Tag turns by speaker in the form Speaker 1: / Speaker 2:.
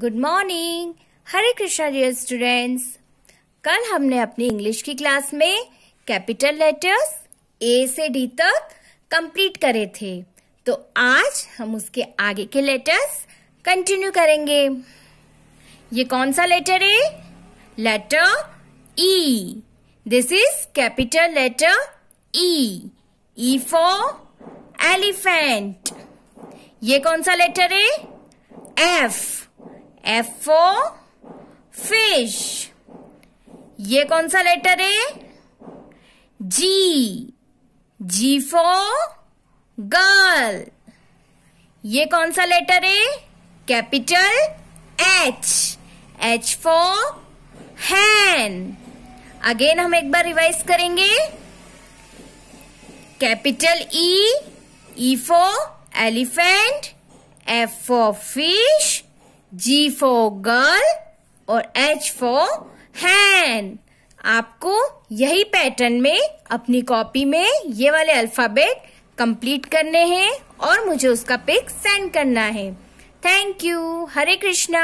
Speaker 1: good morning Hare Krishna dear students कल हमने अपनी इंग्लिश की क्लास में कैपिटल लेटर्स ए से डी तक कंप्लीट करे थे तो आज हम उसके आगे के लेटर्स कंटिन्यू करेंगे ये कौन सा लेटर है letter E this is capital letter E E for elephant ये कौन सा लेटर है एफ एफ फॉर फिश ये कौन सा लेटर है जी जी फो गर्ल ये कौन सा लेटर है capital H H for hand again हम एक बार रिवाइज करेंगे capital E E for elephant F for fish G for girl और एच for हैंड आपको यही पैटर्न में अपनी कॉपी में ये वाले अल्फाबेट कंप्लीट करने हैं और मुझे उसका पिक सेंड करना है थैंक यू हरे कृष्णा